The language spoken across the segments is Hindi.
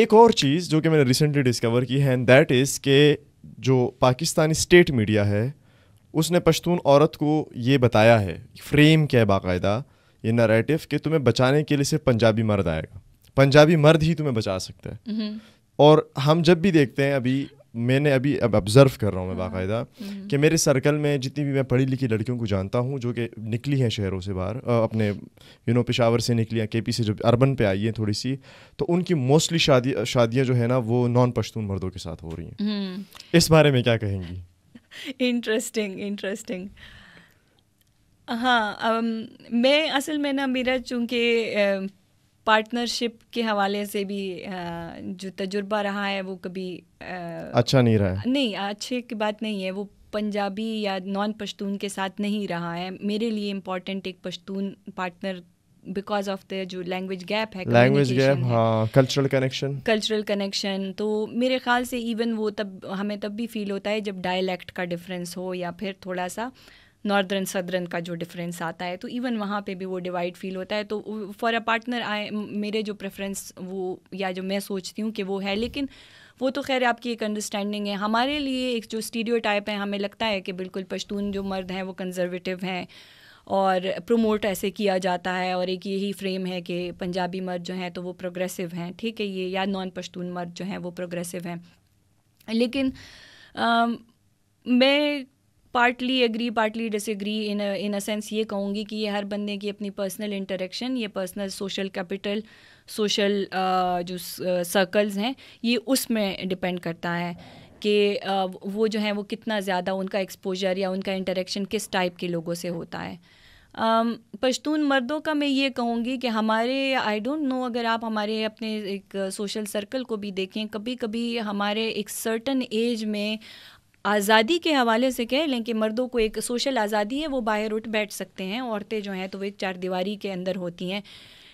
एक और चीज़ जो कि मैंने रिसेंटली डिस्कवर की है एंड दैट इज़ के जो पाकिस्तानी स्टेट मीडिया है उसने पश्तून औरत को ये बताया है फ्रेम क्या है बाकायदा ये नरेटिव कि तुम्हें बचाने के लिए सिर्फ पंजाबी मर्द आएगा पंजाबी मर्द ही तुम्हें बचा सकता है हम्म। और हम जब भी देखते हैं अभी मैंने अभी अब ऑब्जर्व कर रहा हूँ मैं हाँ। बाकायदा हम्म। कि मेरे सर्कल में जितनी भी मैं पढ़ी लिखी लड़कियों को जानता हूँ जो कि निकली हैं शहरों से बाहर अपने यू नो पेशावर से निकली हैं के पी से जब अर्बन पे आई हैं थोड़ी सी तो उनकी मोस्टली शादी शादियाँ जो है ना वो नॉन पश्तून मर्दों के साथ हो रही हैं हम्म। इस बारे में क्या कहेंगी इंटरेस्टिंग इंटरेस्टिंग हाँ मैं असल में ना मेरा चूँकि पार्टनरशिप के हवाले से भी जो तजुर्बा रहा है वो कभी अच्छा नहीं रहा है नहीं अच्छे की बात नहीं है वो पंजाबी या नॉन पश्तून के साथ नहीं रहा है मेरे लिए इम्पोर्टेंट एक Pashtun partner because of the जो लैंग्वेज गैप है language gap cultural connection cultural connection तो मेरे ख्याल से इवन वो तब हमें तब भी फील होता है जब डायलैक्ट का डिफरेंस हो या फिर थोड़ा सा नॉर्दर्न सदर्न का जो डिफरेंस आता है तो इवन वहाँ पे भी वो डिवाइड फील होता है तो फॉर अ पार्टनर आए मेरे जो प्रेफरेंस वो या जो मैं सोचती हूँ कि वो है लेकिन वो तो खैर आपकी एक अंडरस्टैंडिंग है हमारे लिए एक जो स्टीडियो टाइप है हमें लगता है कि बिल्कुल पश्तून जो मर्द हैं वो कंजर्वेटिव हैं और प्रमोट ऐसे किया जाता है और एक यही फ्रेम है कि पंजाबी मर्द जो हैं तो वो प्रोग्रेसिव हैं ठीक है ये या नॉन पश्तून मर्द जो हैं वो प्रोग्रेसिव हैं लेकिन आ, मैं partly agree partly disagree in in a sense ये कहूँगी कि ये हर बंदे की अपनी पर्सनल इंटरेक्शन ये पर्सनल सोशल कैपिटल सोशल जो सर्कल्स हैं ये उसमें डिपेंड करता है कि वो जो है वो कितना ज़्यादा उनका एक्सपोजर या उनका इंटरेक्शन किस टाइप के लोगों से होता है पश्तून मर्दों का मैं ये कहूँगी कि हमारे आई डोंट नो अगर आप हमारे अपने एक सोशल सर्कल को भी देखें कभी कभी हमारे एक सर्टन एज में आज़ादी के हवाले से कह लें कि मर्दों को एक सोशल आज़ादी है वो बाहर उठ बैठ सकते हैं औरतें जो हैं तो वो एक चार दीवारी के अंदर होती हैं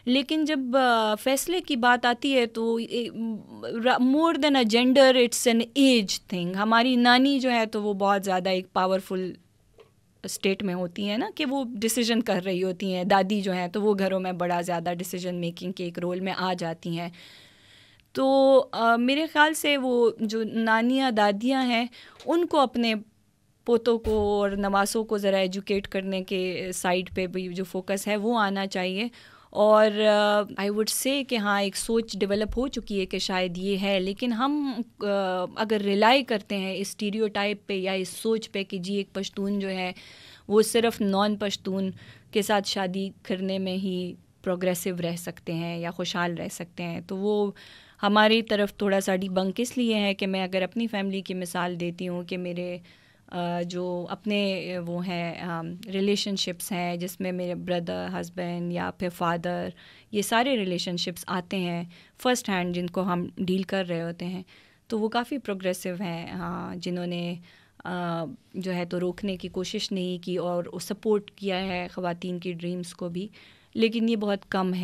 लेकिन जब फैसले की बात आती है तो more than a gender it's an age thing हमारी नानी जो है तो वो बहुत ज़्यादा एक पावरफुल स्टेट में होती हैं ना कि वो डिसीजन कर रही होती हैं दादी जो हैं तो वो घरों में बड़ा ज़्यादा डिसीजन मेकिंग के एक रोल में आ जाती हैं तो आ, मेरे ख़्याल से वो जो नानियाँ दादियाँ हैं उनको अपने पोतों को और नवासों को ज़रा एजुकेट करने के साइड पे भी जो फोकस है वो आना चाहिए और आई वुड से कि हाँ एक सोच डेवलप हो चुकी है कि शायद ये है लेकिन हम uh, अगर रिलाई करते हैं इस टीरियोटाइप पे या इस सोच पे कि जी एक पश्तून जो है वो सिर्फ नॉन पश्तून के साथ शादी करने में ही प्रोग्रेसिव रह सकते हैं या खुशहाल रह सकते हैं तो वो हमारी तरफ थोड़ा सा डिबंक इसलिए है कि मैं अगर अपनी फैमिली की मिसाल देती हूँ कि मेरे जो अपने वो हैं रिलेशनशिप्स हैं जिसमें मेरे ब्रदर हस्बैंड या फिर फादर ये सारे रिलेशनशिप्स आते हैं फ़र्स्ट हैंड जिनको हम डील कर रहे होते हैं तो वो काफ़ी प्रोग्रेसिव हैं हाँ जिन्होंने जो है तो रोकने की कोशिश नहीं की और सपोर्ट किया है ख़वान की ड्रीम्स को भी लेकिन ये बहुत कम है